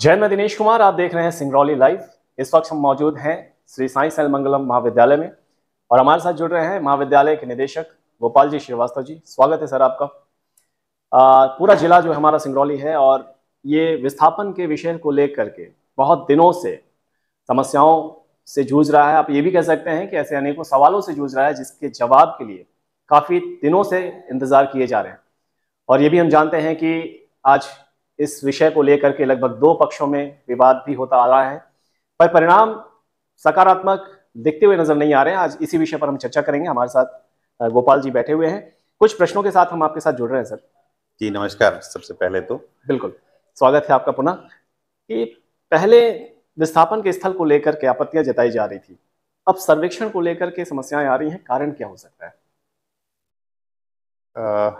जय मैं दिनेश कुमार आप देख रहे हैं सिंगरौली लाइव इस वक्त हम मौजूद हैं श्री साई सैल मंगलम महाविद्यालय में और हमारे साथ जुड़ रहे हैं महाविद्यालय के निदेशक गोपाल जी श्रीवास्तव जी स्वागत है सर आपका आ, पूरा जिला जो हमारा सिंगरौली है और ये विस्थापन के विषय को लेकर के बहुत दिनों से समस्याओं से जूझ रहा है आप ये भी कह सकते हैं कि ऐसे अनेकों सवालों से जूझ रहा है जिसके जवाब के लिए काफ़ी दिनों से इंतज़ार किए जा रहे हैं और ये भी हम जानते हैं कि आज इस विषय को लेकर के लगभग दो पक्षों में विवाद भी होता आ रहा है पर परिणाम सकारात्मक दिखते हुए नजर नहीं आ रहे हैं आज इसी विषय पर हम चर्चा करेंगे हमारे साथ गोपाल जी बैठे हुए हैं कुछ प्रश्नों के साथ हम आपके साथ जुड़ रहे हैं सर जी नमस्कार सबसे पहले तो बिल्कुल स्वागत है आपका पुनः कि पहले विस्थापन के स्थल को लेकर के आपत्तियां जताई जा रही थी अब सर्वेक्षण को लेकर के समस्याएं आ रही हैं कारण क्या हो सकता है आ,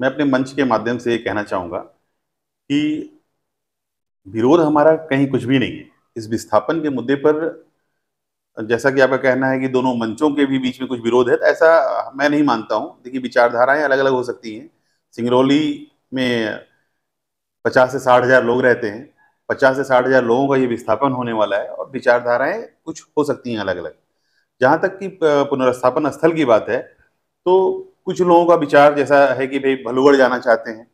मैं अपने मंच के माध्यम से ये कहना चाहूंगा कि विरोध हमारा कहीं कुछ भी नहीं है इस विस्थापन के मुद्दे पर जैसा कि आपका कहना है कि दोनों मंचों के भी बीच में कुछ विरोध है तो ऐसा मैं नहीं मानता हूँ देखिए विचारधाराएं अलग अलग हो सकती हैं सिंगरौली में पचास से साठ हज़ार लोग रहते हैं पचास से साठ हज़ार लोगों का ये विस्थापन होने वाला है और विचारधाराएं कुछ हो सकती हैं अलग अलग जहाँ तक कि पुनर्स्थापन स्थल की बात है तो कुछ लोगों का विचार जैसा है कि भाई भलुगढ़ जाना चाहते हैं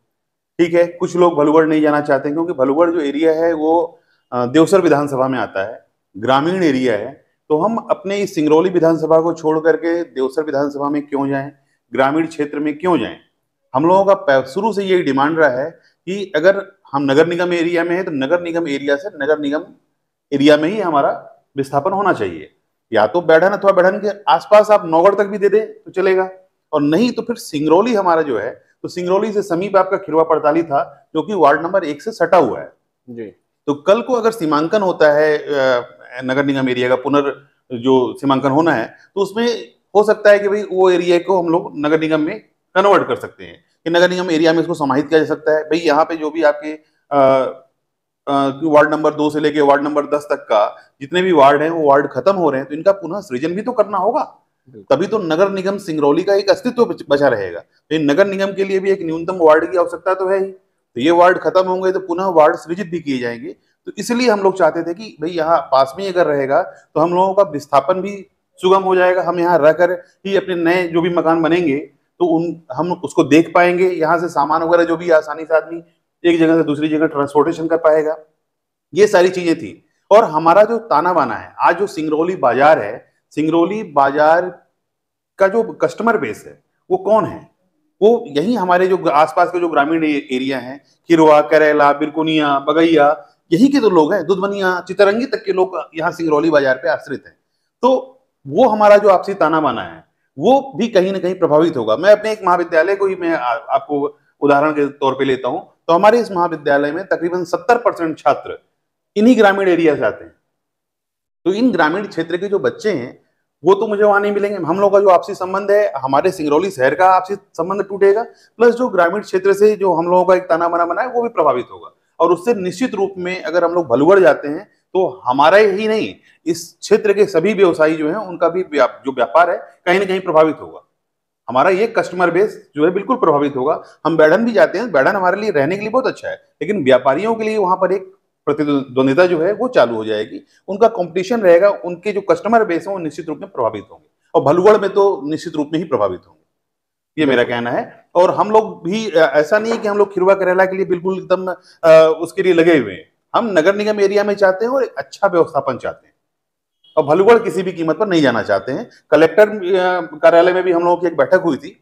ठीक है कुछ लोग भलुगढ़ नहीं जाना चाहते क्योंकि भलुगढ़ जो एरिया है वो देवसर विधानसभा में आता है ग्रामीण एरिया है तो हम अपने इस सिंगरौली विधानसभा को छोड़ करके देवसर विधानसभा में क्यों जाएं ग्रामीण क्षेत्र में क्यों जाएं हम लोगों का शुरू से यही डिमांड रहा है कि अगर हम नगर निगम एरिया में है तो नगर निगम एरिया से नगर निगम एरिया में ही हमारा विस्थापन होना चाहिए या तो बैठन अथवा बैठन के आसपास आप नौगढ़ तक भी दे दें तो चलेगा और नहीं तो फिर सिंगरौली हमारा जो है तो सिंगरौली से समीप आपका खिरवा पड़ताली था जो कि वार्ड नंबर एक से सटा हुआ है जी तो कल को अगर सीमांकन होता है नगर निगम एरिया का पुनर् जो सीमांकन होना है तो उसमें हो सकता है कि भाई वो एरिया को हम लोग नगर निगम में कन्वर्ट कर सकते हैं कि नगर निगम एरिया में इसको समाहित किया जा सकता है भाई यहाँ पे जो भी आपके वार्ड नंबर दो से लेके वार्ड नंबर दस तक का जितने भी वार्ड हैं वो वार्ड खत्म हो रहे हैं तो इनका पुनः सृजन भी तो करना होगा तभी तो नगर निगम सिंगरौली का एक अस्तित्व बचा रहेगा तो नगर निगम के लिए भी एक न्यूनतम वार्ड की आवश्यकता तो है ही तो ये वार्ड खत्म होंगे तो पुनः वार्ड सृजित भी किए जाएंगे तो इसलिए हम लोग चाहते थे कि भाई यहाँ पास में अगर रहेगा तो हम लोगों का विस्थापन भी सुगम हो जाएगा हम यहाँ रहकर ही अपने नए जो भी मकान बनेंगे तो उन हम उसको देख पाएंगे यहाँ से सामान वगैरह जो भी आसानी से आदमी एक जगह से दूसरी जगह ट्रांसपोर्टेशन कर पाएगा ये सारी चीजें थी और हमारा जो ताना बाना है आज जो सिंगरौली बाजार है सिंगरौली बाजार का जो कस्टमर बेस है वो कौन है वो यही हमारे जो आसपास के जो ग्रामीण एरिया हैं किरुआ करेला बिरकुनिया बगैया यही के तो लोग हैं दुधमनिया चितरंगी तक के लोग यहाँ सिंगरौली बाजार पे आश्रित हैं तो वो हमारा जो आपसी ताना बाना है वो भी कहीं ना कहीं प्रभावित होगा मैं अपने एक महाविद्यालय को ही मैं आ, आपको उदाहरण के तौर पे लेता हूँ तो हमारे इस महाविद्यालय में तकरीबन सत्तर परसेंट छात्र इन्हीं ग्रामीण एरिया से आते हैं तो इन ग्रामीण क्षेत्र के जो बच्चे हैं वो तो मुझे वहां नहीं मिलेंगे हम लोग का जो आपसी संबंध है हमारे सिंगरौली शहर का आपसी संबंध टूटेगा प्लस जो ग्रामीण क्षेत्र से जो हम लोगों का एक ताना बना बना है वो भी प्रभावित होगा और उससे निश्चित रूप में अगर हम लोग भलुवर जाते हैं तो हमारा ही नहीं इस क्षेत्र के सभी व्यवसायी जो है उनका भी जो व्यापार है कहीं ना कहीं प्रभावित होगा हमारा ये कस्टमर बेस जो है बिल्कुल प्रभावित होगा हम बैडन भी जाते हैं बैडन हमारे लिए रहने के लिए बहुत अच्छा है लेकिन व्यापारियों के लिए वहां पर एक प्रतिद्वंदिता जो है वो चालू हो जाएगी उनका कंपटीशन रहेगा उनके जो कस्टमर बेस है वो निश्चित रूप में प्रभावित होंगे और भलुगढ़ में तो निश्चित रूप में ही प्रभावित होंगे ये मेरा कहना है और हम लोग भी ऐसा नहीं है कि हम लोग खिरुआ करेला के लिए बिल्कुल एकदम उसके लिए लगे हुए हैं हम नगर निगम एरिया में चाहते हैं और एक अच्छा व्यवस्थापन चाहते हैं और भलुगढ़ किसी भी कीमत पर नहीं जाना चाहते हैं कलेक्टर कार्यालय में भी हम लोगों की एक बैठक हुई थी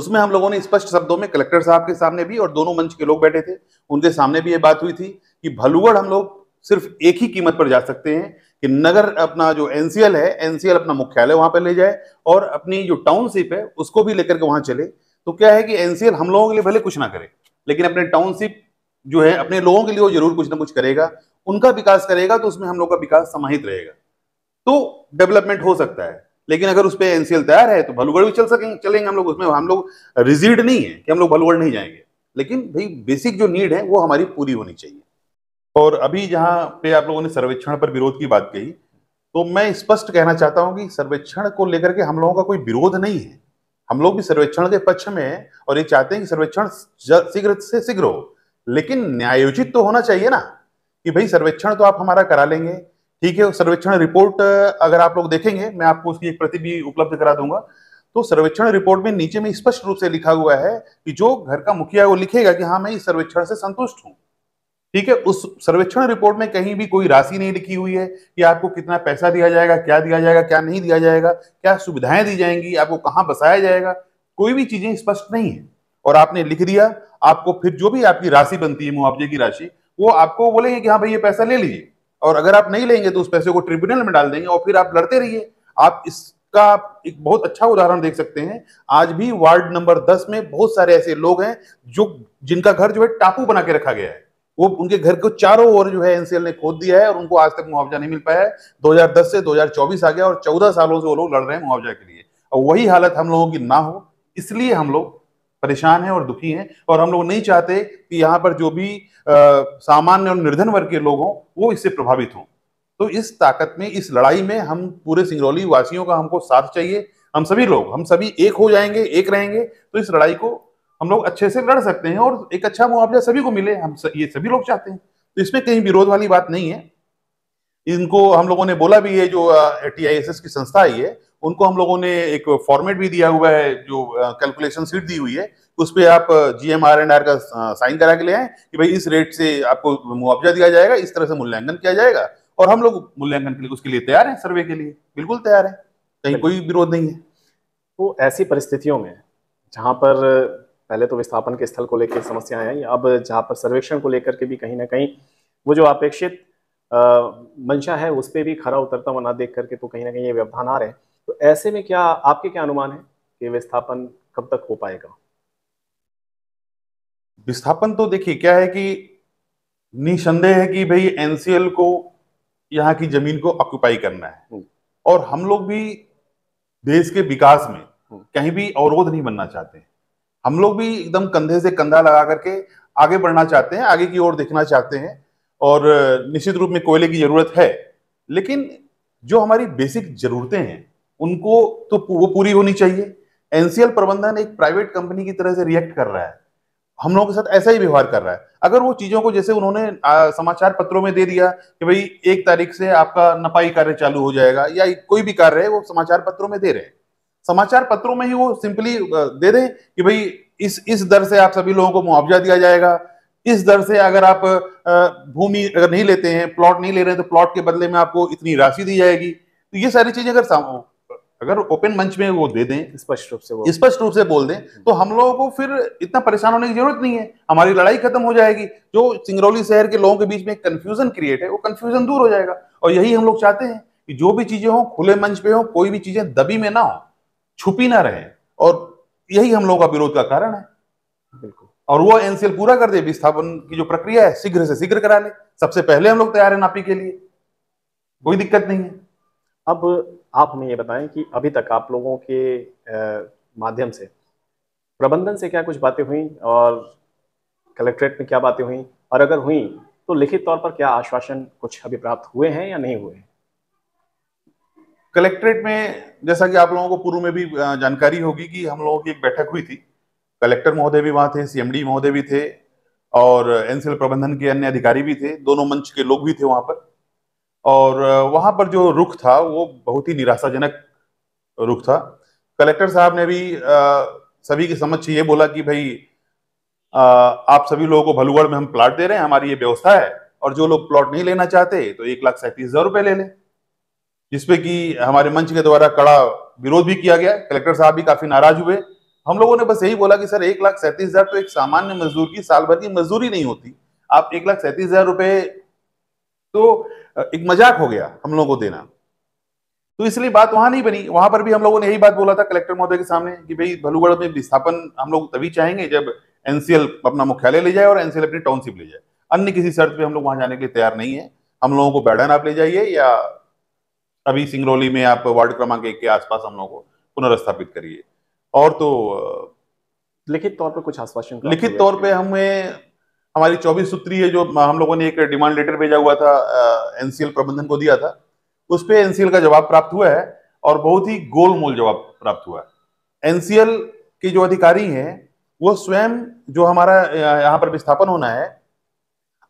उसमें हम लोगों ने स्पष्ट शब्दों में कलेक्टर साहब के सामने भी और दोनों मंच के लोग बैठे थे उनके सामने भी ये बात हुई थी कि भलुगढ़ हम लोग सिर्फ एक ही कीमत पर जा सकते हैं कि नगर अपना जो एनसीएल है एनसीएल अपना मुख्यालय वहां पर ले जाए और अपनी जो टाउनशिप है उसको भी लेकर के वहां चले तो क्या है कि एनसीएल हम लोगों के लिए भले कुछ ना करे लेकिन अपने टाउनशिप जो है अपने लोगों के लिए वो जरूर कुछ ना कुछ करेगा उनका विकास करेगा तो उसमें हम लोग का विकास समाहित रहेगा तो डेवलपमेंट हो सकता है लेकिन अगर उस पर एनसीएल तैयार है तो भलुगढ़ भी चल सकेंगे चलेंगे हम लोग उसमें हम लोग रिजिड नहीं है कि हम लोग भलुगढ़ नहीं जाएंगे लेकिन भाई बेसिक जो नीड है वो हमारी पूरी होनी चाहिए और अभी जहां पे आप लोगों ने सर्वेक्षण पर विरोध की बात कही तो मैं स्पष्ट कहना चाहता हूं कि सर्वेक्षण को लेकर के हम लोगों का कोई विरोध नहीं है हम लोग भी सर्वेक्षण के पक्ष में हैं और ये चाहते हैं कि सर्वेक्षण शीघ्र से शीघ्र हो लेकिन न्यायोचित तो होना चाहिए ना कि भाई सर्वेक्षण तो आप हमारा करा लेंगे ठीक है सर्वेक्षण रिपोर्ट अगर आप लोग देखेंगे मैं आपको उसकी एक प्रति भी उपलब्ध करा दूंगा तो सर्वेक्षण रिपोर्ट में नीचे में स्पष्ट रूप से लिखा हुआ है कि जो घर का मुखिया है वो लिखेगा कि हाँ मैं इस सर्वेक्षण से संतुष्ट हूँ ठीक है उस सर्वेक्षण रिपोर्ट में कहीं भी कोई राशि नहीं लिखी हुई है कि आपको कितना पैसा दिया जाएगा क्या दिया जाएगा क्या नहीं दिया जाएगा क्या सुविधाएं दी जाएंगी आपको कहाँ बसाया जाएगा कोई भी चीजें स्पष्ट नहीं है और आपने लिख दिया आपको फिर जो भी आपकी राशि बनती है मुआवजे की राशि वो आपको बोलेंगे कि हाँ भाई ये पैसा ले लीजिए और अगर आप नहीं लेंगे तो उस पैसे को ट्रिब्यूनल में डाल देंगे और फिर आप लड़ते रहिए आप इसका एक बहुत अच्छा उदाहरण देख सकते हैं आज भी वार्ड नंबर दस में बहुत सारे ऐसे लोग हैं जो जिनका घर जो है टापू बना के रखा गया है वो उनके घर को चारों ओर जो है एनसीएल ने खोद दिया है और उनको आज तक मुआवजा नहीं मिल पाया है 2010 से 2024 आ गया और 14 सालों से वो लोग लड़ रहे हैं मुआवजा के लिए और वही हालत हम लोगों की ना हो इसलिए हम लोग परेशान हैं और दुखी हैं और हम लोग नहीं चाहते कि यहाँ पर जो भी सामान्य और निर्धन वर्ग के लोग हों वो इससे प्रभावित हों तो इस ताकत में इस लड़ाई में हम पूरे सिंगरौली वासियों का हमको साथ चाहिए हम सभी लोग हम सभी एक हो जाएंगे एक रहेंगे तो इस लड़ाई को हम लोग अच्छे से लड़ सकते हैं और एक अच्छा मुआवजा सभी को मिले हम स, ये सभी लोग चाहते हैं तो इसमें कहीं विरोध वाली बात नहीं है इनको हम लोगों ने बोला भी है जो टी आई एस एस की संस्था आई है उनको हम लोगों ने एक फॉर्मेट भी दिया हुआ है जो कैलकुलेशन सीट दी हुई है उस पर आप G M R and R का साइन करा के ले आए कि भाई इस रेट से आपको मुआवजा दिया जाएगा इस तरह से मूल्यांकन किया जाएगा और हम लोग मूल्यांकन के लिए उसके लिए तैयार हैं सर्वे के लिए बिल्कुल तैयार हैं कहीं कोई विरोध नहीं है तो ऐसी परिस्थितियों में जहाँ पर पहले तो विस्थापन के स्थल को लेकर समस्याएं आई अब जहाँ पर सर्वेक्षण को लेकर के भी कहीं ना कहीं वो जो अपेक्षित मंशा है उस पर भी खरा उतरता हुआ ना देख करके तो कहीं ना कहीं ये व्यवधान आ रहे हैं तो ऐसे में क्या आपके क्या अनुमान है कि विस्थापन कब तक हो पाएगा विस्थापन तो देखिए क्या है कि निसंदेह है कि भाई एनसीएल को यहाँ की जमीन को ऑक्यूपाई करना है हम्म। और हम लोग भी देश के विकास में हम्म। कहीं भी अवरोध नहीं बनना चाहते हैं हम लोग भी एकदम कंधे से कंधा लगा करके आगे बढ़ना चाहते हैं आगे की ओर देखना चाहते हैं और निश्चित रूप में कोयले की ज़रूरत है लेकिन जो हमारी बेसिक ज़रूरतें हैं उनको तो वो पूरी होनी चाहिए एनसीएल प्रबंधन एक प्राइवेट कंपनी की तरह से रिएक्ट कर रहा है हम लोगों के साथ ऐसा ही व्यवहार कर रहा है अगर वो चीज़ों को जैसे उन्होंने आ, समाचार पत्रों में दे दिया कि भाई एक तारीख से आपका नपाई कार्य चालू हो जाएगा या कोई भी कार्य है वो समाचार पत्रों में दे रहे हैं समाचार पत्रों में ही वो सिंपली दे दें कि भाई इस इस दर से आप सभी लोगों को मुआवजा दिया जाएगा इस दर से अगर आप भूमि अगर नहीं लेते हैं प्लॉट नहीं ले रहे हैं तो प्लॉट के बदले में आपको इतनी राशि दी जाएगी तो ये सारी चीजें अगर अगर ओपन मंच में वो दे दें स्पष्ट रूप से स्पष्ट रूप से बोल दें हम्म। तो हम लोगों को फिर इतना परेशान होने की जरूरत नहीं है हमारी लड़ाई खत्म हो जाएगी जो सिंगरौली शहर के लोगों के बीच में कंफ्यूजन क्रिएट है वो कंफ्यूजन दूर हो जाएगा और यही हम लोग चाहते हैं कि जो भी चीजें हों खुले मंच पे हो कोई भी चीजें दबी में ना हो छुपी ना रहे और यही हम लोगों का विरोध का कारण है और वो एनसीएल पूरा कर दे विस्थापन की जो प्रक्रिया है शीघ्र से शीघ्र करा ले सबसे पहले हम लोग तैयार है नापी के लिए कोई दिक्कत नहीं है अब आप हमें ये बताएं कि अभी तक आप लोगों के माध्यम से प्रबंधन से क्या कुछ बातें हुई और कलेक्ट्रेट में क्या बातें हुई और अगर हुई तो लिखित तौर पर क्या आश्वासन कुछ अभी प्राप्त हुए हैं या नहीं हुए हैं कलेक्ट्रेट में जैसा कि आप लोगों को पूर्व में भी जानकारी होगी कि हम लोगों की एक बैठक हुई थी कलेक्टर महोदय भी वहाँ थे सीएमडी महोदय भी थे और एनसीएल प्रबंधन के अन्य अधिकारी भी थे दोनों मंच के लोग भी थे वहाँ पर और वहाँ पर जो रुख था वो बहुत ही निराशाजनक रुख था कलेक्टर साहब ने भी आ, सभी के समझ से ये बोला कि भाई आ, आप सभी लोगों को भलुगढ़ में हम प्लाट दे रहे हैं हमारी ये व्यवस्था है और जो लोग प्लॉट नहीं लेना चाहते तो एक लाख सैंतीस हजार रुपये ले लें जिसपे कि हमारे मंच के द्वारा कड़ा विरोध भी किया गया कलेक्टर साहब भी काफी नाराज हुए हम लोगों ने बस यही बोला कि सर एक लाख सैंतीस हजार तो एक सामान्य मजदूर की साल भर की मजदूरी नहीं होती आप एक लाख सैंतीस हजार रुपए तो एक मजाक हो गया हम लोगों को देना तो इसलिए बात वहां नहीं बनी वहां पर भी हम लोगों ने यही बात बोला था कलेक्टर महोदय के सामने कि भाई भलूगढ़ में विस्थापन हम लोग तभी चाहेंगे जब एनसीएल अपना मुख्यालय ले जाए और एनसीएल अपनी टाउनशिप ले जाए अन्य किसी शर्त पे हम लोग वहां जाने के लिए तैयार नहीं है हम लोगों को बैडन आप ले जाइए या अभी सिंगरौली में आप वार्ड क्रमांक एक के आसपास हम लोगों को पुनर्स्थापित करिए और तो लिखित तौर पर कुछ आश्वासन लिखित तौर पर हमें हमारी चौबीस सूत्रीय जो हम लोगों ने एक डिमांड लेटर भेजा हुआ था एनसीएल प्रबंधन को दिया था उस पर एनसीएल का जवाब प्राप्त हुआ है और बहुत ही गोलमोल जवाब प्राप्त हुआ है एनसीएल के जो अधिकारी हैं वो स्वयं जो हमारा यहाँ पर विस्थापन होना है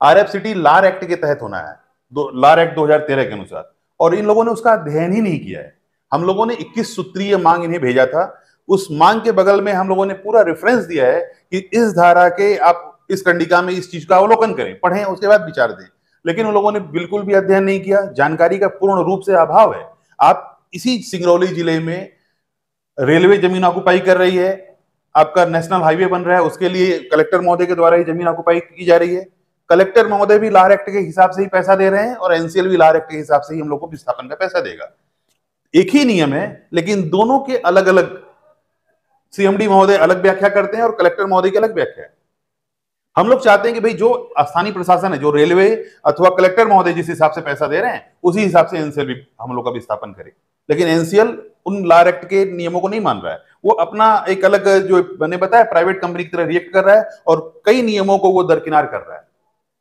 आर सिटी लार एक्ट के तहत होना है दो लार एक्ट 2013 के अनुसार और इन लोगों ने उसका अध्ययन ही नहीं किया है हम लोगों ने 21 सूत्रीय मांग इन्हें भेजा था उस मांग के बगल में हम लोगों ने पूरा रेफरेंस दिया है कि इस धारा के आप इस कंडिका में इस चीज का अवलोकन करें पढ़ें उसके बाद विचार दें लेकिन उन लोगों ने बिल्कुल भी अध्ययन नहीं किया जानकारी का पूर्ण रूप से अभाव है आप इसी सिंगरौली जिले में रेलवे जमीन ऑक्युपाई कर रही है आपका नेशनल हाईवे बन रहा है उसके लिए कलेक्टर महोदय के द्वारा ही जमीन ऑक्युपाई की जा रही है कलेक्टर महोदय भी लाहर एक्ट के हिसाब से ही पैसा दे रहे हैं और एनसीएल भी लाहर एक्ट के हिसाब से ही हम लोग को विस्थापन का पैसा देगा एक ही नियम है लेकिन दोनों के अलग अलग सीएमडी महोदय अलग व्याख्या करते हैं और कलेक्टर महोदय की अलग व्याख्या है हम लोग चाहते हैं कि भाई जो स्थानीय प्रशासन है जो रेलवे अथवा कलेक्टर महोदय जिस हिसाब से पैसा दे रहे हैं उसी हिसाब से एनसीएल भी हम लोग का विस्थापन करे लेकिन एनसीएल उन लार एक्ट के नियमों को नहीं मान रहा है वो अपना एक अलग जो मैंने बताया प्राइवेट कंपनी की तरह रिएक्ट कर रहा है और कई नियमों को वो दरकिनार कर रहा है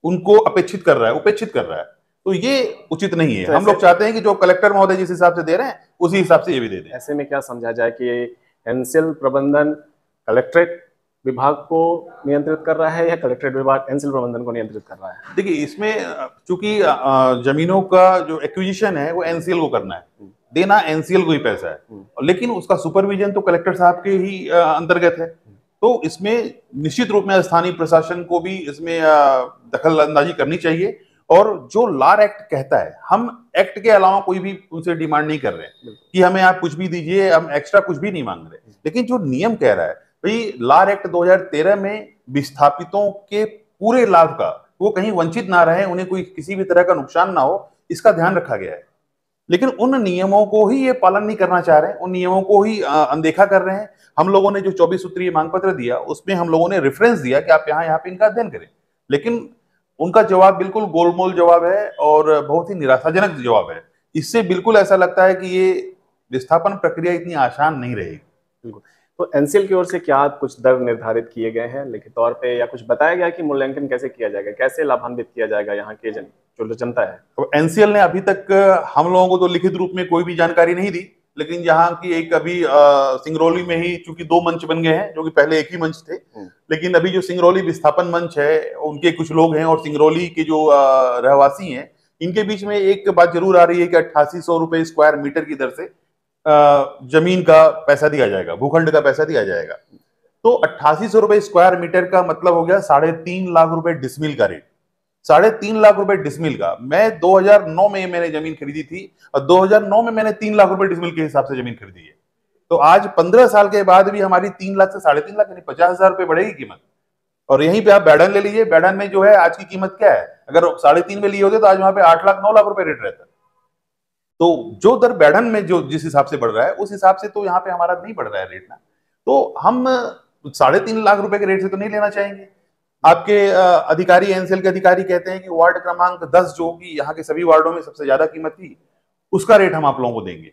उनको अपेक्षित कर रहा है उपेक्षित कर रहा है तो ये उचित नहीं है तो हम लोग चाहते हैं कि जो कलेक्टर महोदय जिस हिसाब से दे रहे हैं उसी हिसाब से ये भी दे दें ऐसे में क्या समझा जाए कि एनसीएल प्रबंधन कलेक्ट्रेट विभाग को नियंत्रित कर रहा है या कलेक्ट्रेट विभाग एनसीएल प्रबंधन को नियंत्रित कर रहा है देखिए इसमें चूंकि जमीनों का जो एक्विजिशन है वो एनसीएल को करना है हम्म। देना एनसीएल को ही पैसा है हम्म। लेकिन उसका सुपरविजन तो कलेक्टर साहब के ही अंतर्गत है तो इसमें निश्चित रूप में स्थानीय प्रशासन को भी इसमें दखल अंदाजी करनी चाहिए और जो लार एक्ट कहता है हम एक्ट के अलावा कोई भी उनसे डिमांड नहीं कर रहे हैं कि हमें आप कुछ भी दीजिए हम एक्स्ट्रा कुछ भी नहीं मांग रहे लेकिन जो नियम कह रहा है भाई लार एक्ट 2013 में विस्थापितों के पूरे लाभ का वो कहीं वंचित ना रहे उन्हें कोई किसी भी तरह का नुकसान ना हो इसका ध्यान रखा गया है लेकिन उन नियमों को ही ये पालन नहीं करना चाह रहे हैं उन नियमों को ही अनदेखा कर रहे हैं हम लोगों ने जो चौबीस सूत्रीय मांग पत्र दिया उसमें हम लोगों ने रेफरेंस दिया कि आप यहाँ यहाँ पे इनका अध्ययन करें लेकिन उनका जवाब बिल्कुल गोलमोल जवाब है और बहुत ही निराशाजनक जवाब है इससे बिल्कुल ऐसा लगता है कि ये विस्थापन प्रक्रिया इतनी आसान नहीं रहेगी बिल्कुल तो एनसीएल की ओर से क्या कुछ दर निर्धारित किए गए हैं लिखित तौर पे या कुछ बताया गया कि मूल्यांकन कैसे किया जाएगा कैसे लाभान्वित किया जाएगा यहाँ के जन जो जनता है तो एनसीएल ने अभी तक हम लोगों को तो लिखित रूप में कोई भी जानकारी नहीं दी लेकिन यहाँ की एक अभी सिंगरौली में ही चूंकि दो मंच बन गए हैं जो कि पहले एक ही मंच थे हम्म। लेकिन अभी जो सिंगरौली विस्थापन मंच है उनके कुछ लोग हैं और सिंगरौली के जो रहवासी हैं इनके बीच में एक बात जरूर आ रही है कि अट्ठासी सौ रुपए स्क्वायर मीटर की दर से जमीन का पैसा दिया जाएगा भूखंड का पैसा दिया जाएगा तो अट्ठासी सौ रुपए स्क्वायर मीटर का मतलब हो गया साढ़े तीन लाख रुपए डिसमिल का रेट साढ़े तीन लाख रुपए डिसमिल का मैं 2009 में मैंने जमीन खरीदी थी और 2009 में मैंने तीन लाख रुपए डिसमिल के हिसाब से जमीन खरीदी है तो आज पंद्रह साल के बाद भी हमारी तीन लाख से साढ़े तीन लाख यानी पचास हजार रुपये बढ़ेगी कीमत और यहीं पे आप बैडन ले लीजिए बैडन में जो है आज की कीमत क्या है अगर साढ़े तीन में लिए होते तो आज वहां पे आठ लाख नौ लाख रुपए रेट रहता तो जो दर बैठन में जो जिस हिसाब से बढ़ रहा है उस हिसाब से तो यहाँ पे हमारा नहीं बढ़ रहा है रेट ना तो हम साढ़े तीन लाख रुपए के रेट से तो नहीं लेना चाहेंगे आपके अधिकारी एनसीएल के अधिकारी कहते हैं कि वार्ड क्रमांक दस जो कि यहाँ के सभी वार्डो में सबसे ज्यादा कीमत थी उसका रेट हम आप लोगों को देंगे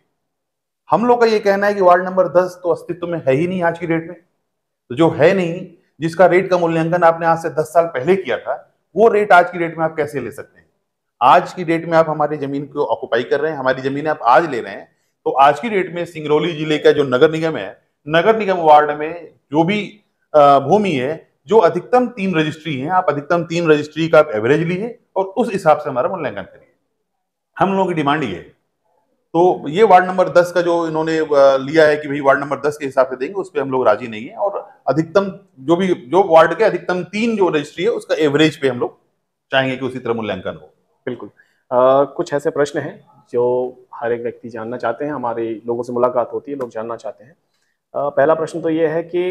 हम लोग का ये कहना है कि वार्ड नंबर दस तो अस्तित्व में है ही नहीं आज की रेट में तो जो है नहीं जिसका रेट का मूल्यांकन आपने आज से दस साल पहले किया था वो रेट आज की डेट में आप कैसे ले सकते हैं आज की डेट में आप हमारी जमीन को ऑक्यूपाई कर रहे हैं हमारी जमीन आप आज ले रहे हैं तो आज की डेट में सिंगरौली जिले का जो नगर निगम है नगर निगम वार्ड में जो भी भूमि है जो अधिकतम तीन रजिस्ट्री है आप अधिकतम तीन रजिस्ट्री का आप एवरेज लीजिए और उस हिसाब से हमारा मूल्यांकन करिए हम लोगों की डिमांड ये है तो ये वार्ड नंबर दस का जो इन्होंने लिया है कि भाई वार्ड नंबर दस के हिसाब से देंगे उस पर हम लोग राजी नहीं है और अधिकतम जो भी जो वार्ड के अधिकतम तीन जो रजिस्ट्री है उसका एवरेज पे हम लोग चाहेंगे कि उसी तरह मूल्यांकन हो बिल्कुल आ, कुछ ऐसे प्रश्न हैं जो हर एक व्यक्ति जानना चाहते हैं हमारे लोगों से मुलाकात होती है लोग जानना चाहते हैं आ, पहला प्रश्न तो ये है कि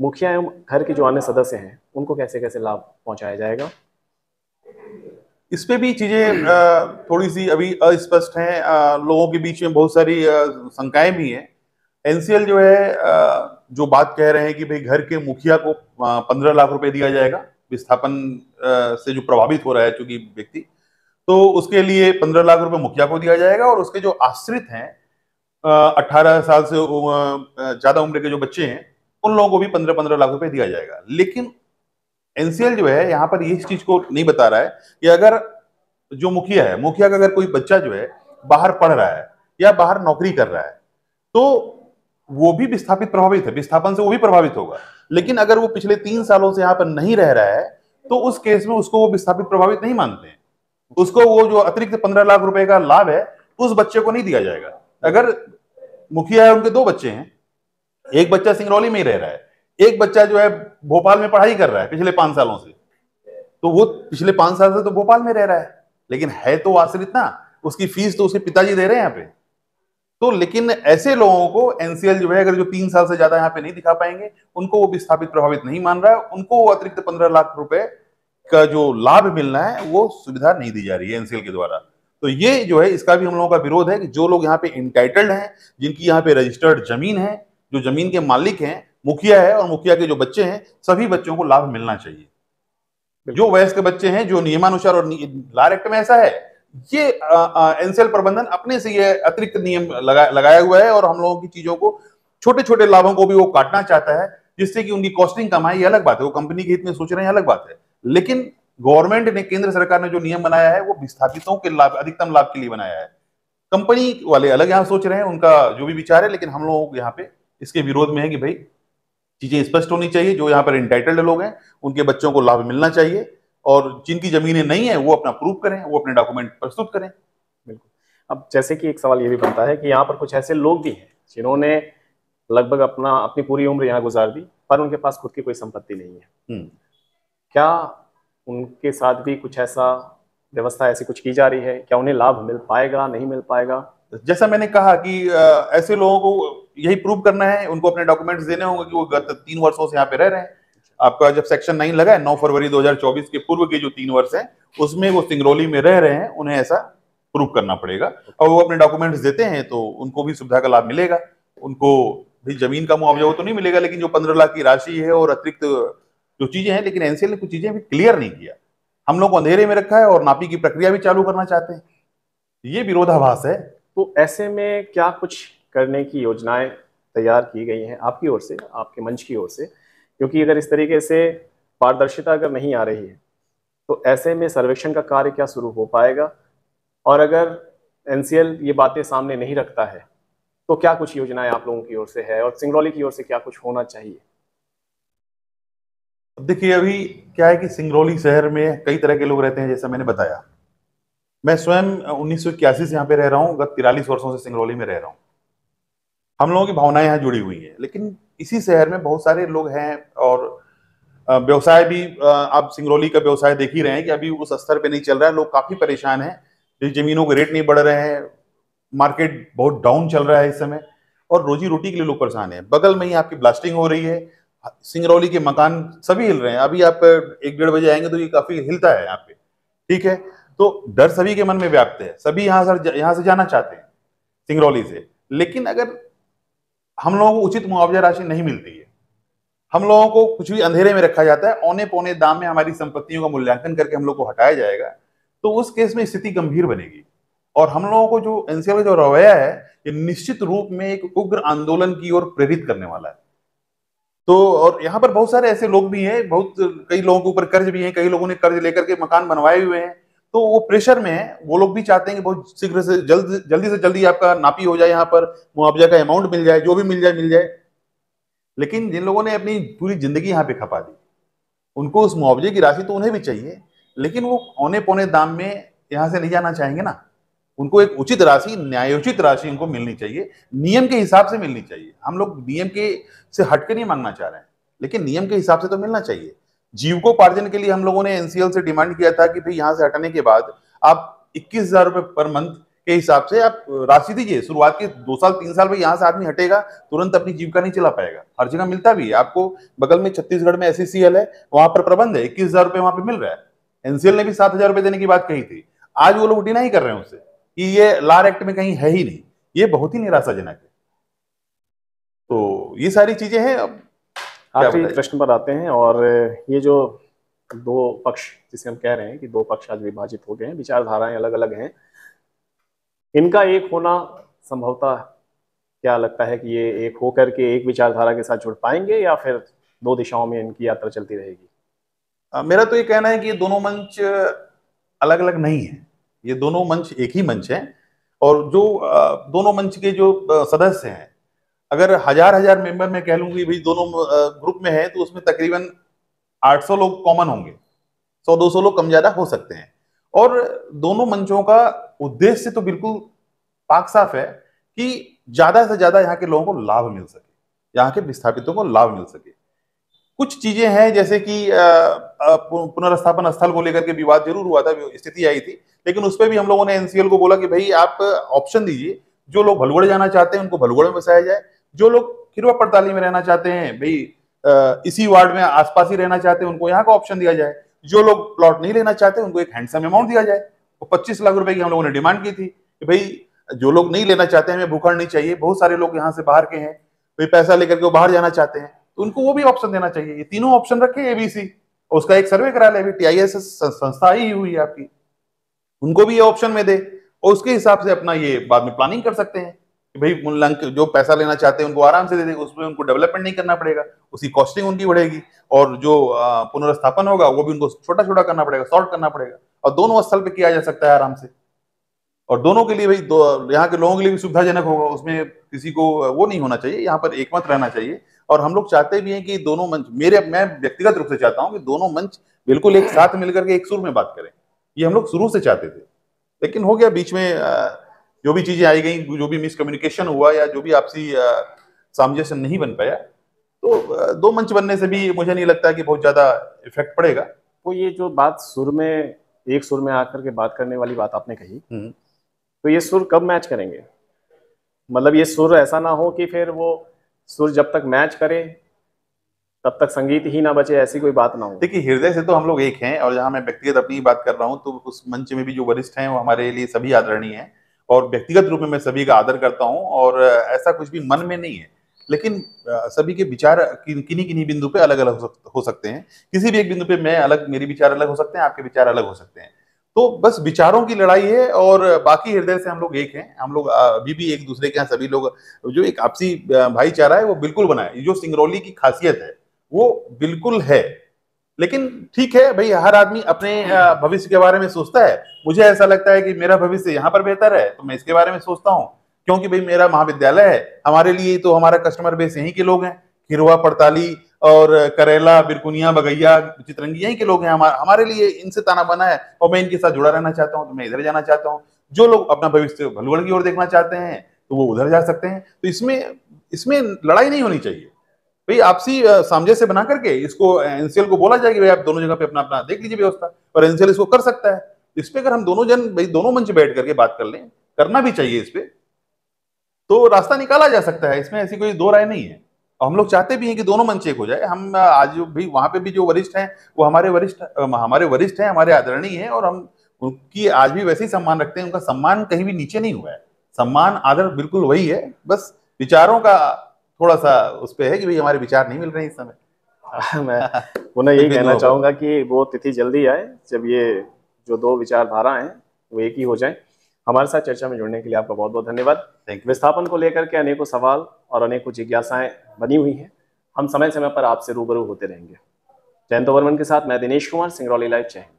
मुखिया एवं घर के जो अन्य सदस्य हैं उनको कैसे कैसे लाभ पहुंचाया जाएगा इस पे भी चीज़ें थोड़ी सी अभी अस्पष्ट हैं लोगों के बीच में बहुत सारी शंकाएं भी हैं एनसीएल जो है जो बात कह रहे हैं कि भाई घर के मुखिया को पंद्रह लाख रुपए दिया जाएगा विस्थापन से जो प्रभावित हो रहा है चूंकि व्यक्ति तो उसके लिए पंद्रह लाख रुपए मुखिया को दिया जाएगा और उसके जो आश्रित हैं अट्ठारह साल से ज्यादा उम्र के जो बच्चे हैं उन लोगों को भी पंद्रह पंद्रह लाख रुपए दिया जाएगा लेकिन एनसीएल जो है यहाँ पर इस चीज को नहीं बता रहा है कि अगर जो मुखिया है मुखिया का अगर कोई बच्चा जो है बाहर पढ़ रहा है या बाहर नौकरी कर रहा है तो वो भी विस्थापित प्रभावित है विस्थापन से वो भी प्रभावित होगा लेकिन अगर वो पिछले तीन सालों से यहाँ पर नहीं रह रहा है तो उस केस में उसको वो विस्थापित प्रभावित नहीं मानते हैं उसको वो जो अतिरिक्त पंद्रह लाख रुपए का लाभ है उस बच्चे को नहीं दिया जाएगा अगर मुखिया है उनके दो बच्चे हैं एक बच्चा सिंगरौली में ही रह रहा है एक बच्चा जो है भोपाल में पढ़ाई कर रहा है पिछले पांच सालों से तो वो पिछले पांच साल से तो भोपाल में रह रहा है लेकिन है तो आश्रित ना उसकी फीस तो उसके पिताजी दे रहे हैं यहाँ पे तो लेकिन ऐसे लोगों को एनसीएल जो है अगर जो तीन साल से ज्यादा यहाँ पे नहीं दिखा पाएंगे उनको वो विस्थापित प्रभावित नहीं मान रहा है उनको वो अतिरिक्त पंद्रह लाख रुपए का जो लाभ मिलना है वो सुविधा नहीं दी जा रही है एनसीएल के द्वारा तो ये जो है इसका भी हम लोगों का विरोध है कि जो लोग यहाँ पे इंटाइटल्ड हैं जिनकी यहाँ पे रजिस्टर्ड जमीन है जो जमीन के मालिक हैं मुखिया है और मुखिया के जो बच्चे हैं सभी बच्चों को लाभ मिलना चाहिए जो वयस्क बच्चे हैं जो नियमानुसार और लार एक्ट में ऐसा है ये एनसीएल प्रबंधन अपने से ये अतिरिक्त नियम लगा, लगाया हुआ है और हम लोगों की चीजों को छोटे छोटे लाभों को भी वो काटना चाहता है जिससे कि उनकी कॉस्टिंग कम ये अलग बात है वो कंपनी के हित में सोच रहे हैं अलग बात है लेकिन गवर्नमेंट ने केंद्र सरकार ने जो नियम बनाया है वो विस्थापितों के लाभ अधिकतम लाभ के लिए बनाया है कंपनी वाले अलग यहां सोच रहे हैं उनका जो भी विचार है लेकिन हम लोग यहाँ पे इसके विरोध में है कि भाई चीजें स्पष्ट होनी चाहिए जो यहाँ पर इंटाइटल्ड लोग हैं उनके बच्चों को लाभ मिलना चाहिए और जिनकी जमीनें नहीं है वो अपना प्रूव करें वो अपने डॉक्यूमेंट प्रस्तुत करें बिल्कुल अब जैसे कि एक सवाल ये भी बनता है कि यहाँ पर कुछ ऐसे लोग भी हैं जिन्होंने लगभग अपना अपनी पूरी उम्र यहाँ गुजार दी पर उनके पास खुद की कोई संपत्ति नहीं है हम्म। क्या उनके साथ भी कुछ ऐसा व्यवस्था ऐसी कुछ की जा रही है क्या उन्हें लाभ मिल पाएगा नहीं मिल पाएगा जैसा मैंने कहा कि ऐसे लोगों को यही प्रूव करना है उनको अपने डॉक्यूमेंट्स देने होंगे कि वो गत तीन वर्षों से यहाँ पे रह रहे हैं आपका जब सेक्शन नाइन लगा है नौ फरवरी 2024 के पूर्व के जो तीन वर्ष हैं उसमें वो सिंगरौली में रह रहे हैं उन्हें ऐसा प्रूव करना पड़ेगा और वो अपने डॉक्यूमेंट्स देते हैं तो उनको भी सुविधा का लाभ मिलेगा उनको भी जमीन का मुआवजा वो तो नहीं मिलेगा लेकिन जो पंद्रह लाख की राशि है और अतिरिक्त जो चीजें हैं लेकिन एनसीएल ने कुछ चीजें भी क्लियर नहीं किया हम लोग अंधेरे में रखा है और नापी की प्रक्रिया भी चालू करना चाहते हैं ये विरोधाभास है तो ऐसे में क्या कुछ करने की योजनाएं तैयार की गई हैं आपकी ओर से आपके मंच की ओर से क्योंकि अगर इस तरीके से पारदर्शिता अगर नहीं आ रही है तो ऐसे में सर्वेक्षण का कार्य क्या शुरू हो पाएगा और अगर एनसीएल ये बातें सामने नहीं रखता है तो क्या कुछ योजनाएं आप लोगों की ओर से है और सिंगरौली की ओर से क्या कुछ होना चाहिए देखिए अभी क्या है कि सिंगरौली शहर में कई तरह के लोग रहते हैं जैसा मैंने बताया मैं स्वयं उन्नीस से यहाँ पे रह रहा हूँ गत तिरालीस वर्षों से सिंगरौली में रह रहा हूँ हम लोगों की भावनाएं यहाँ जुड़ी हुई हैं लेकिन इसी शहर में बहुत सारे लोग हैं और व्यवसाय भी आप सिंगरौली का व्यवसाय देख ही रहे हैं कि अभी उस स्तर पर नहीं चल रहा है लोग काफ़ी परेशान हैं जमीनों के रेट नहीं बढ़ रहे हैं मार्केट बहुत डाउन चल रहा है इस समय और रोजी रोटी के लिए लोग परेशान हैं बगल में ही आपकी ब्लास्टिंग हो रही है सिंगरौली के मकान सभी हिल रहे हैं अभी आप एक डेढ़ बजे आएंगे तो ये काफी हिलता है यहाँ पे ठीक है तो डर सभी के मन में व्याप्त है सभी यहाँ सर यहाँ से जाना चाहते हैं सिंगरौली से लेकिन अगर हम लोगों को उचित मुआवजा राशि नहीं मिलती है हम लोगों को कुछ भी अंधेरे में रखा जाता है औने पौने दाम में हमारी संपत्तियों का मूल्यांकन करके हम लोग को हटाया जाएगा तो उस केस में स्थिति गंभीर बनेगी और हम लोगों को जो एनसीएल का जो रवैया है ये निश्चित रूप में एक उग्र आंदोलन की ओर प्रेरित करने वाला है तो और यहाँ पर बहुत सारे ऐसे लोग भी हैं बहुत कई लोगों के ऊपर कर्ज भी हैं कई लोगों ने कर्ज लेकर के मकान बनवाए हुए हैं तो वो प्रेशर में है वो लोग भी चाहते हैं कि बहुत शीघ्र से जल्द जल्दी से जल्दी आपका नापी हो जाए यहाँ पर मुआवजा का अमाउंट मिल जाए जो भी मिल जाए मिल जाए लेकिन जिन लोगों ने अपनी पूरी जिंदगी यहाँ पे खपा दी उनको उस मुआवजे की राशि तो उन्हें भी चाहिए लेकिन वो औने पौने दाम में यहाँ से नहीं जाना चाहेंगे ना उनको एक उचित राशि न्यायोचित राशि उनको मिलनी चाहिए नियम के हिसाब से मिलनी चाहिए हम लोग नियम के से हटके नहीं मांगना चाह रहे हैं लेकिन नियम के हिसाब से तो मिलना चाहिए जीवकोपार्जन के लिए हम लोगों ने एनसीएल से डिमांड किया था कि भाई यहाँ से हटाने के बाद आप इक्कीस हजार रुपए पर मंथ के हिसाब से आप राशि दीजिए शुरुआत के दो साल तीन साल में यहाँ से आदमी हटेगा तुरंत अपनी जीविका नहीं चला पाएगा हर जगह मिलता भी है आपको बगल में छत्तीसगढ़ में एस है वहां पर प्रबंध है इक्कीस हजार रुपये वहां पर मिल रहा है एनसीएल ने भी सात हजार रुपए देने की बात कही थी आज वो लोग डिनाई कर रहे हैं उससे कि ये लार एक्ट में कहीं है ही नहीं ये बहुत ही निराशाजनक है तो ये सारी चीजें हैं अब आखिरी प्रश्न पर आते हैं और ये जो दो पक्ष जिसे हम कह रहे हैं कि दो पक्ष आज विभाजित हो गए हैं विचारधाराएं अलग अलग हैं इनका एक होना संभवतः क्या लगता है कि ये एक होकर के एक विचारधारा के साथ जुड़ पाएंगे या फिर दो दिशाओं में इनकी यात्रा चलती रहेगी मेरा तो ये कहना है कि दोनों मंच अलग अलग नहीं है ये दोनों मंच एक ही मंच है और जो दोनों मंच के जो सदस्य हैं अगर हजार हजार मेंबर में कह लूंगी भाई दोनों ग्रुप में है तो उसमें तकरीबन 800 लोग कॉमन होंगे 100-200 लोग कम ज्यादा हो सकते हैं और दोनों मंचों का उद्देश्य तो बिल्कुल पाक साफ है कि ज्यादा से ज्यादा यहाँ के लोगों को लाभ मिल सके यहाँ के विस्थापितों को लाभ मिल सके कुछ चीजें हैं जैसे कि पुनर्स्थापन स्थल को लेकर के विवाद जरूर हुआ था स्थिति आई थी लेकिन उस पर भी हम लोगों ने एनसीएल को बोला कि भाई आप ऑप्शन दीजिए जो लोग भलगुड़ जाना चाहते हैं उनको भलगुड़ में बसाया जाए जो लोग खिरवा पड़ताली में रहना चाहते हैं भाई इसी वार्ड में आसपास ही रहना चाहते हैं उनको यहाँ का ऑप्शन दिया जाए जो लोग प्लॉट नहीं लेना चाहते उनको एक हैंडसम अमाउंट दिया जाए वो पच्चीस लाख रुपए की हम लोगों ने डिमांड की थी कि भाई जो लोग नहीं लेना चाहते हैं हमें भूखड़ नहीं चाहिए बहुत सारे लोग यहाँ से बाहर के हैं भाई पैसा लेकर के वो बाहर जाना चाहते हैं तो उनको वो भी ऑप्शन देना चाहिए ये तीनों ऑप्शन रखे एबीसी उसका एक सर्वे करा ले अभी टी संस्था ही हुई है आपकी उनको भी ये ऑप्शन में दे और उसके हिसाब से अपना ये बाद में प्लानिंग कर सकते हैं कि भाई लंक जो पैसा लेना चाहते हैं उनको आराम से दे देंगे उसमें उनको डेवलपमेंट नहीं करना पड़ेगा उसकी कॉस्टिंग उनकी बढ़ेगी और जो पुनर्स्थापन होगा वो भी उनको छोटा छोटा करना पड़ेगा सॉल्व करना पड़ेगा और दोनों स्थल पर किया जा सकता है आराम से और दोनों के लिए भाई दो यहाँ के लोगों के लिए भी सुविधाजनक होगा उसमें किसी को वो नहीं होना चाहिए यहाँ पर एकमत रहना चाहिए और हम लोग चाहते भी हैं कि दोनों मंच मेरे मैं व्यक्तिगत रूप से चाहता हूं कि दोनों मंच बिल्कुल एक साथ मिलकर के एक सुर में बात करें ये हम लोग शुरू से चाहते थे लेकिन हो गया बीच में जो भी चीजें आई गई जो भी मिसकम्युनिकेशन हुआ या जो भी आपसी सामंजस्य नहीं बन पाया तो दो मंच बनने से भी मुझे नहीं लगता कि बहुत ज्यादा इफेक्ट पड़ेगा तो ये जो बात सुर में एक सुर में आकर के बात करने वाली बात आपने कही हम्म। तो ये सुर कब मैच करेंगे मतलब ये सुर ऐसा ना हो कि फिर वो सुर जब तक मैच करे तब तक संगीत ही ना बचे ऐसी कोई बात ना हो देखिए हृदय से तो हम लोग एक हैं और जहां मैं व्यक्तिगत अपनी बात कर रहा हूँ तो उस मंच में भी जो वरिष्ठ हैं वो हमारे लिए सभी आदरणीय हैं और व्यक्तिगत रूप में मैं सभी का आदर करता हूँ और ऐसा कुछ भी मन में नहीं है लेकिन सभी के विचार किन्हीं किन्हीं बिंदु पे अलग अलग हो सकते हैं किसी भी एक बिंदु पे मैं अलग मेरे विचार अलग हो सकते हैं आपके विचार अलग हो सकते हैं तो बस विचारों की लड़ाई है और बाकी हृदय से हम लोग एक हैं हम लोग अभी भी एक दूसरे के यहाँ सभी लोग जो एक आपसी भाईचारा है वो बिल्कुल बना है जो सिंगरौली की खासियत है वो बिल्कुल है लेकिन ठीक है भाई हर आदमी अपने भविष्य के बारे में सोचता है मुझे ऐसा लगता है कि मेरा भविष्य यहाँ पर बेहतर है तो मैं इसके बारे में सोचता हूँ क्योंकि भाई मेरा महाविद्यालय है हमारे लिए तो हमारा कस्टमर बेस यहीं के लोग हैं खिरुआ पड़ताली और करेला बिरकुनिया बगैया चितरंगी यहीं के लोग हैं हमारे हमारे लिए इनसे ताना बना है और मैं इनके साथ जुड़ा रहना चाहता हूँ तो मैं इधर जाना चाहता हूँ जो लोग अपना भविष्य भलवड़ की ओर देखना चाहते हैं तो वो उधर जा सकते हैं तो इसमें इसमें लड़ाई नहीं होनी चाहिए भाई आपसी सामंजस्य बना करके इसको एनसीएल को बोला जाए कि भाई आप दोनों जगह पे अपना अपना देख लीजिए व्यवस्था और एनसीएल इसको कर सकता है इस पर अगर हम दोनों जन भाई दोनों मंच बैठ करके बात कर लें करना भी चाहिए इस पर तो रास्ता निकाला जा सकता है इसमें ऐसी कोई दो राय नहीं है और हम लोग चाहते भी हैं कि दोनों मंच एक हो जाए हम आज भी वहां पे भी जो वरिष्ठ हैं वो हमारे वरिष्ठ हमारे वरिष्ठ हैं हमारे आदरणीय हैं और हम उनकी आज भी वैसे ही सम्मान रखते हैं उनका सम्मान कहीं भी नीचे नहीं हुआ है सम्मान आदर बिल्कुल वही है बस विचारों का थोड़ा सा उस पर है कि भाई हमारे विचार नहीं मिल रहे इस समय हाँ, मैं पुनः यही कहना चाहूंगा कि वो तिथि जल्दी आए जब ये जो दो विचारधारा है वो एक ही हो जाए हमारे साथ चर्चा में जुड़ने के लिए आपका बहुत बहुत धन्यवाद विस्थापन को लेकर के अनेकों सवाल और अनेकों जिज्ञासाएं बनी हुई है हम समय समय पर आपसे रूबरू होते रहेंगे जयंत वर्मन के साथ मैं दिनेश कुमार सिंगरौली लाइव चैन